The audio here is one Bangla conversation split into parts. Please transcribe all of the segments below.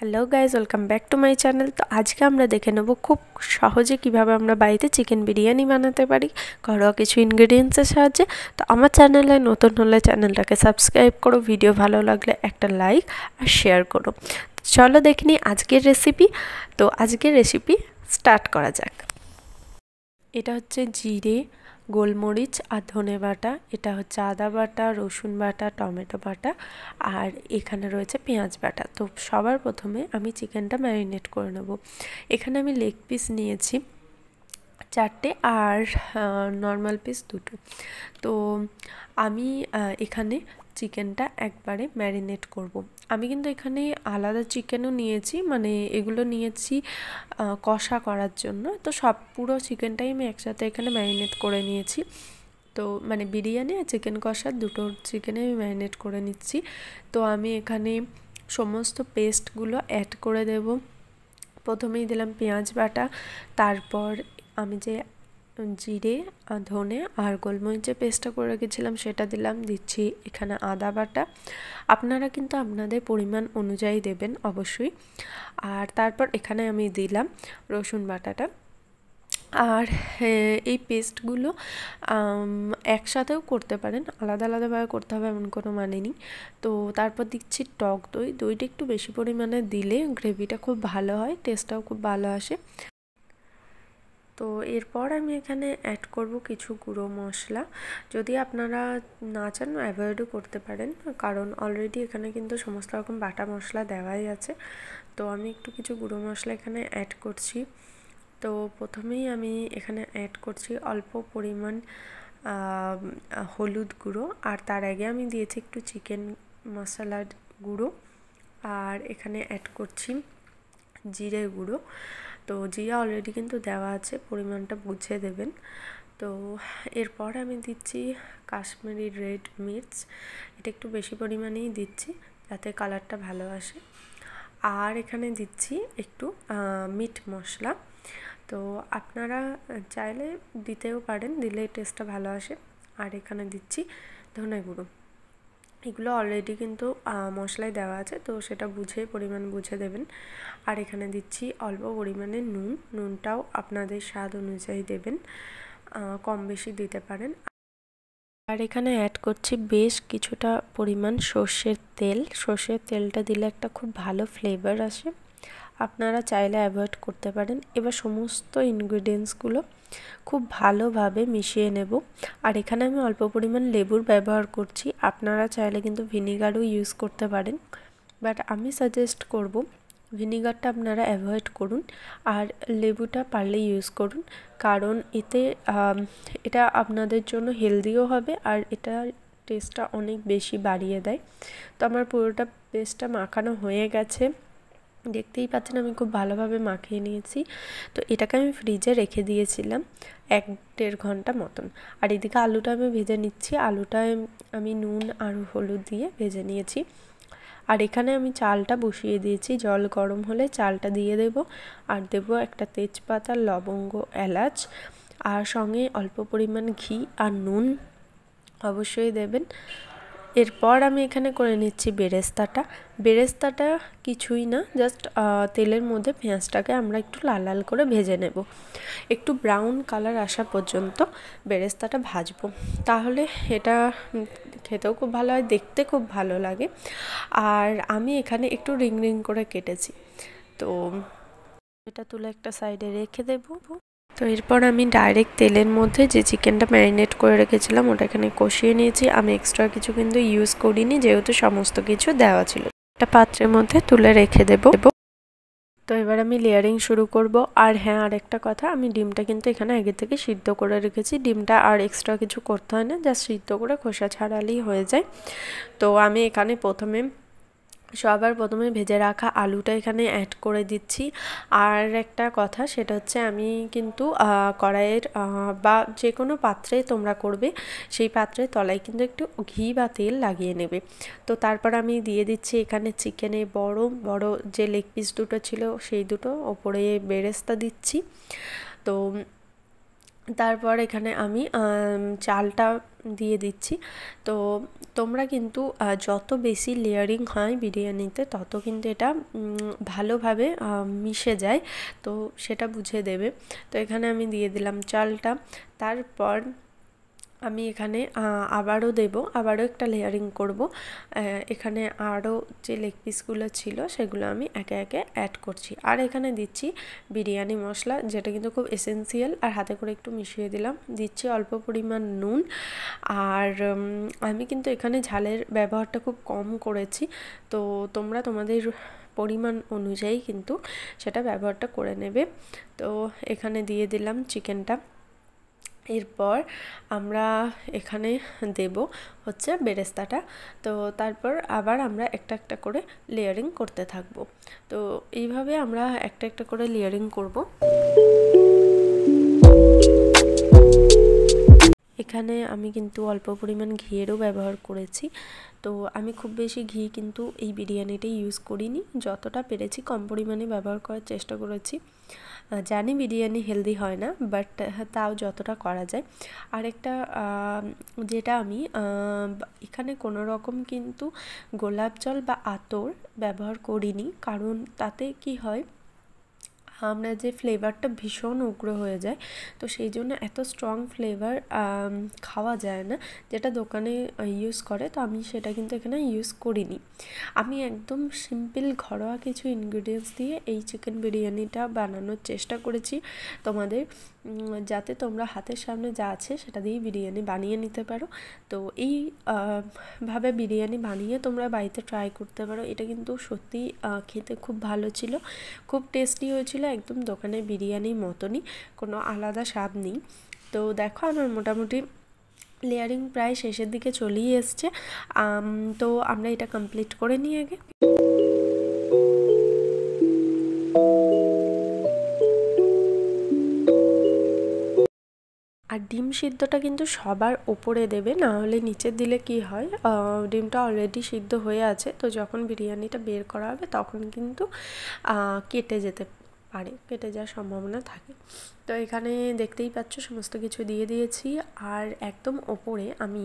Hello guys welcome back to my channel তো আজকে আমরা দেখে নেব খুব সহজে কিভাবে আমরা বাড়িতে চিকেন বিরিয়ানি বানাতে পারি ঘরোয়া কিছু ইনগ্রিডিয়েন্টসের সাহায্যে তো আমার চ্যানেলে নতুন হলে চ্যানেলটাকে সাবস্ক্রাইব করো ভিডিও ভালো লাগলে একটা লাইক আর শেয়ার করো চলো দেখে নিই আজকের রেসিপি তো আজকের রেসিপি স্টার্ট করা যাক এটা হচ্ছে জিরে গোলমরিচ আর ধনে বাটা এটা হচ্ছে আদা বাটা রসুন বাটা টমেটো বাটা আর এখানে রয়েছে পেঁয়াজ বাটা তো সবার প্রথমে আমি চিকেনটা ম্যারিনেট করে নেব এখানে আমি লেগ পিস নিয়েছি চারটে আর নর্মাল পিস দুটো তো আমি এখানে চিকেনটা একবারে ম্যারিনেট করব। আমি কিন্তু এখানে আলাদা চিকেনও নিয়েছি মানে এগুলো নিয়েছি কষা করার জন্য তো সব পুরো চিকেনটাই আমি একসাথে এখানে ম্যারিনেট করে নিয়েছি তো মানে বিরিয়ানি আর চিকেন কষা দুটো চিকেনে আমি ম্যারিনেট করে নিচ্ছি তো আমি এখানে সমস্ত পেস্টগুলো অ্যাড করে দেব প্রথমেই দিলাম পেঁয়াজ বাটা তারপর আমি যে জিরে ধনে আর গোলমরিচে পেস্টটা করে রেখেছিলাম সেটা দিলাম দিচ্ছি এখানে আদা বাটা আপনারা কিন্তু আপনাদের পরিমাণ অনুযায়ী দেবেন অবশ্যই আর তারপর এখানে আমি দিলাম রসুন বাটাটা আর এই পেস্টগুলো একসাথেও করতে পারেন আলাদা আলাদাভাবে করতে হবে এমন কোনো মানে নেই তো তারপর দিচ্ছি টক দই দইটা একটু বেশি পরিমাণে দিলে গ্রেভিটা খুব ভালো হয় টেস্টটাও খুব ভালো আসে তো এরপর আমি এখানে অ্যাড করব কিছু গুঁড়ো মশলা যদি আপনারা না চান অ্যাভয়েডও করতে পারেন কারণ অলরেডি এখানে কিন্তু সমস্ত রকম বাটা মশলা দেওয়াই আছে তো আমি একটু কিছু গুঁড়ো মশলা এখানে অ্যাড করছি তো প্রথমেই আমি এখানে অ্যাড করছি অল্প পরিমাণ হলুদ গুঁড়ো আর তার আগে আমি দিয়েছি একটু চিকেন মশলার গুঁড়ো আর এখানে অ্যাড করছি জিরে গুঁড়ো তো জিয়া অলরেডি কিন্তু দেওয়া আছে পরিমাণটা বুঝে দেবেন তো এরপর আমি দিচ্ছি কাশ্মীরি রেড মির্চ এটা একটু বেশি পরিমাণেই দিচ্ছি যাতে কালারটা ভালো আসে আর এখানে দিচ্ছি একটু মিট মশলা তো আপনারা চাইলে দিতেও পারেন দিলে টেস্টটা ভালো আসে আর এখানে দিচ্ছি ধনে গুঁড়ো এগুলো অলরেডি কিন্তু মশলায় দেওয়া আছে তো সেটা বুঝে পরিমাণ বুঝে দেবেন আর এখানে দিচ্ছি অল্প পরিমাণে নুন নুনটাও আপনাদের স্বাদ অনুযায়ী দেবেন কম বেশি দিতে পারেন আর এখানে অ্যাড করছি বেশ কিছুটা পরিমাণ সর্ষের তেল সর্ষের তেলটা দিলে একটা খুব ভালো ফ্লেভার আসে আপনারা চাইলে অ্যাভয়েড করতে পারেন এবার সমস্ত ইনগ্রিডিয়েন্টসগুলো খুব ভালোভাবে মিশিয়ে নেব আর এখানে আমি অল্প পরিমাণ লেবুর ব্যবহার করছি আপনারা চাইলে কিন্তু ভিনিগারও ইউজ করতে পারেন বাট আমি সাজেস্ট করব ভিনিগারটা আপনারা অ্যাভয়েড করুন আর লেবুটা পারলে ইউজ করুন কারণ এতে এটা আপনাদের জন্য হেলদিও হবে আর এটা টেস্টটা অনেক বেশি বাড়িয়ে দেয় তো আমার পুরোটা পেস্টটা মাখানো হয়ে গেছে দেখতেই পাচ্ছেন আমি খুব ভালোভাবে মাখিয়ে নিয়েছি তো এটাকে আমি ফ্রিজে রেখে দিয়েছিলাম এক দেড় ঘন্টা মতন আর এদিকে আলুটা আমি ভেজে নিচ্ছি আলুটা আমি নুন আর হলুদ দিয়ে ভেজে নিয়েছি আর এখানে আমি চালটা বসিয়ে দিয়েছি জল গরম হলে চালটা দিয়ে দেব আর দেব একটা তেজপাতা লবঙ্গ এলাচ আর সঙ্গে অল্প পরিমাণ ঘি আর নুন অবশ্যই দেবেন এরপর আমি এখানে করে নিচ্ছি বেরেস্তাটা বেরেস্তাটা কিছুই না জাস্ট তেলের মধ্যে পেঁয়াজটাকে আমরা একটু লাল লাল করে ভেজে নেব একটু ব্রাউন কালার আসা পর্যন্ত বেরেস্তাটা ভাজবো তাহলে এটা খেতেও খুব ভালো হয় দেখতে খুব ভালো লাগে আর আমি এখানে একটু রিং রিং করে কেটেছি তো এটা তুলে একটা সাইডে রেখে দেবো তো এরপর আমি ডাইরেক্ট তেলের মধ্যে যে চিকেনটা ম্যারিনেট করে রেখেছিলাম ওটা এখানে কষিয়ে নিয়েছি আমি এক্সট্রা কিছু কিন্তু ইউজ করিনি যেহেতু সমস্ত কিছু দেওয়া ছিল একটা পাত্রের মধ্যে তুলে রেখে দেব তো এবার আমি লেয়ারিং শুরু করব আর হ্যাঁ আর একটা কথা আমি ডিমটা কিন্তু এখানে আগে থেকে সিদ্ধ করে রেখেছি ডিমটা আর এক্সট্রা কিছু করতে হয় না যা সিদ্ধ করে খোসা ছাড়ালেই হয়ে যায় তো আমি এখানে প্রথমে সবার প্রথমে ভেজে রাখা আলুটা এখানে অ্যাড করে দিচ্ছি আর একটা কথা সেটা হচ্ছে আমি কিন্তু কড়াইয়ের বা যে কোনো পাত্রে তোমরা করবে সেই পাত্রের তলায় কিন্তু একটু ঘি বা তেল লাগিয়ে নেবে তো তারপর আমি দিয়ে দিচ্ছি এখানে চিকেনে বড় বড় যে লেগ পিস দুটো ছিল সেই দুটো ওপরে বেরেস্তা দিচ্ছি তো তারপর এখানে আমি চালটা দিয়ে দিচ্ছি তো তোমরা কিন্তু যত বেশি লেয়ারিং হয় বিরিয়ানিতে তত কিন্তু এটা ভালোভাবে মিশে যায় তো সেটা বুঝে দেবে তো এখানে আমি দিয়ে দিলাম চালটা তারপর আমি এখানে আবারও দেব আবারও একটা লেয়ারিং করব এখানে আরও যে লেগ পিসগুলো ছিল সেগুলো আমি একে একে অ্যাড করছি আর এখানে দিচ্ছি বিরিয়ানি মশলা যেটা কিন্তু খুব এসেন্সিয়াল আর হাতে করে একটু মিশিয়ে দিলাম দিচ্ছি অল্প পরিমাণ নুন আর আমি কিন্তু এখানে ঝালের ব্যবহারটা খুব কম করেছি তো তোমরা তোমাদের পরিমাণ অনুযায়ী কিন্তু সেটা ব্যবহারটা করে নেবে তো এখানে দিয়ে দিলাম চিকেনটা এরপর আমরা এখানে দেব হচ্ছে বেরেস্তাটা তো তারপর আবার আমরা একটা একটা করে লেয়ারিং করতে থাকব তো এইভাবে আমরা একটা একটা করে লেয়ারিং করব এখানে আমি কিন্তু অল্প পরিমাণ ঘিয়েরও ব্যবহার করেছি তো আমি খুব বেশি ঘি কিন্তু এই বিরিয়ানিটা ইউজ করিনি যতটা পেরেছি কম পরিমাণে ব্যবহার করার চেষ্টা করেছি জানি বিরিয়ানি হেলদি হয় না বাট তাও যতটা করা যায় আরেকটা যেটা আমি এখানে কোনো রকম কিন্তু গোলাপ জল বা আতর ব্যবহার করিনি কারণ তাতে কি হয় আমরা যে ফ্লেভারটা ভীষণ উগ্র হয়ে যায় তো সেই জন্য এত স্ট্রং ফ্লেভার খাওয়া যায় না যেটা দোকানে ইউজ করে তো আমি সেটা কিন্তু এখানে ইউজ করিনি আমি একদম সিম্পল ঘরোয়া কিছু ইনগ্রিডিয়েন্টস দিয়ে এই চিকেন বিরিয়ানিটা বানানোর চেষ্টা করেছি তোমাদের যাতে তোমরা হাতের সামনে যা আছে সেটা দিয়ে বিরিয়ানি বানিয়ে নিতে পারো তো এই ভাবে বিরিয়ানি বানিয়ে তোমরা বাড়িতে ট্রাই করতে পারো এটা কিন্তু সত্যি খেতে খুব ভালো ছিল খুব টেস্টি হয়েছিল একদম দোকানে বিরিয়ানির মতনই কোনো আলাদা স্বাদ নেই তো দেখো আমার মোটামুটি লেয়ারিং প্রায় শেষের দিকে চলেই এসছে তো আমরা এটা কমপ্লিট করে নিই আগে আর ডিম সিদ্ধটা কিন্তু সবার ওপরে দেবে না হলে নিচে দিলে কি হয় ডিমটা অলরেডি সিদ্ধ হয়ে আছে তো যখন বিরিয়ানিটা বের করা হবে তখন কিন্তু কেটে যেতে পারে কেটে যাওয়ার সম্ভাবনা থাকে তো এখানে দেখতেই পাচ্ছ সমস্ত কিছু দিয়ে দিয়েছি আর একদম ওপরে আমি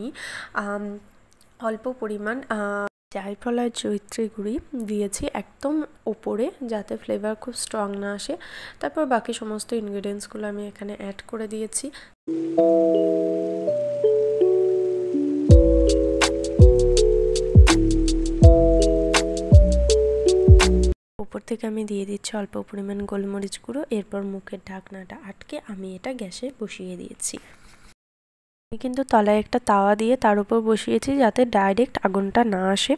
অল্প পরিমাণ জায়ফলার আর গুঁড়ি দিয়েছি একদম ওপরে যাতে ফ্লেভার খুব স্ট্রং না আসে তারপর বাকি সমস্ত ইনগ্রিডিয়েন্টসগুলো আমি এখানে অ্যাড করে দিয়েছি উপর থেকে আমি দিয়ে দিচ্ছি অল্প পরিমাণ গোলমরিচ গুঁড়ো এরপর মুখের ঢাকনাটা আটকে আমি এটা গ্যাসে বসিয়ে দিয়েছি আমি কিন্তু তলায় একটা তাওয়া দিয়ে তার উপর বসিয়েছি যাতে ডাইরেক্ট আগুনটা না আসে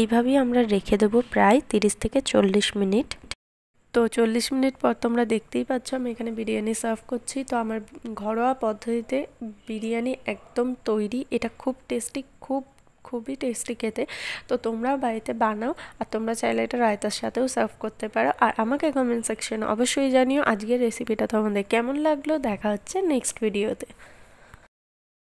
এইভাবেই আমরা রেখে দেব প্রায় 30 থেকে চল্লিশ মিনিট তো চল্লিশ মিনিট পর তোমরা দেখতেই পাচ্ছ আমি এখানে বিরিয়ানি সার্ভ করছি তো আমার ঘরোয়া পদ্ধতিতে বিরিয়ানি একদম তৈরি এটা খুব টেস্টি খুব খুবই টেস্টি খেতে তো তোমরাও বাড়িতে বানাও আর তোমরা চাইলে এটা রায়তার সাথেও সার্ভ করতে পারো আর আমাকে কমেন্ট সেকশনে অবশ্যই জানিও আজকের রেসিপিটা তোমাদের কেমন লাগলো দেখা হচ্ছে নেক্সট ভিডিওতে